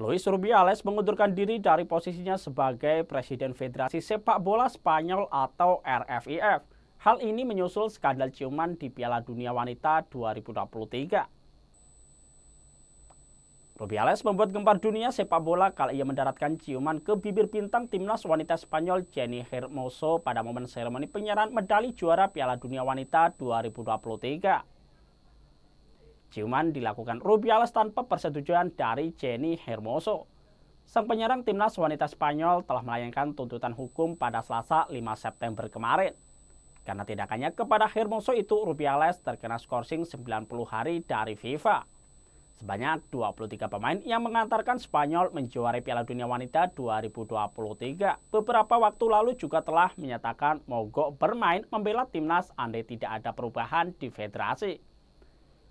Luis Rubiales mengundurkan diri dari posisinya sebagai Presiden Federasi Sepak Bola Spanyol atau RFIF. Hal ini menyusul skandal ciuman di Piala Dunia Wanita 2023. Rubiales membuat gempar dunia sepak bola kala ia mendaratkan ciuman ke bibir bintang timnas wanita Spanyol Jenny Hermoso pada momen seremoni penyerahan medali juara Piala Dunia Wanita 2023. Ciuman dilakukan Rubiales tanpa persetujuan dari Jenny Hermoso. Sang penyerang timnas wanita Spanyol telah melayangkan tuntutan hukum pada Selasa 5 September kemarin. Karena tindakannya kepada Hermoso itu Rubiales terkena skorsing 90 hari dari FIFA. Sebanyak 23 pemain yang mengantarkan Spanyol menjuari Piala Dunia Wanita 2023. Beberapa waktu lalu juga telah menyatakan mogok bermain membela timnas andai tidak ada perubahan di federasi.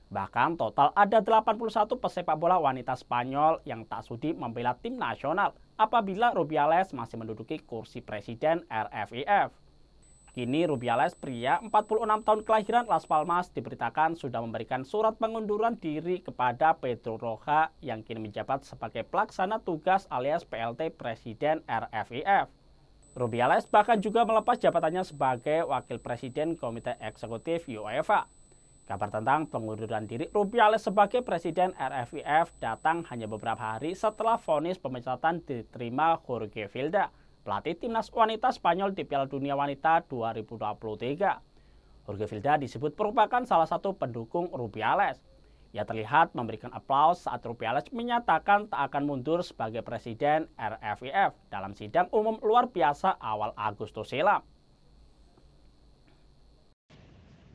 Bahkan total ada 81 pesepak bola wanita Spanyol yang tak sudi membela tim nasional apabila Rubiales masih menduduki kursi presiden RFIF. Kini Rubiales pria 46 tahun kelahiran Las Palmas diberitakan sudah memberikan surat pengunduran diri kepada Pedro Roja yang kini menjabat sebagai pelaksana tugas alias PLT Presiden RFIF. Rubiales bahkan juga melepas jabatannya sebagai Wakil Presiden Komite Eksekutif UEFA Kabar tentang pengunduran diri Rubiales sebagai presiden RFIF datang hanya beberapa hari setelah vonis pemecatan diterima Jorge Vilda, pelatih timnas wanita Spanyol di Piala Dunia Wanita 2023. Jorge Vilda disebut merupakan salah satu pendukung Rubiales. Ia terlihat memberikan aplaus saat Rubiales menyatakan tak akan mundur sebagai presiden RFIF dalam sidang umum luar biasa awal Agustus silam.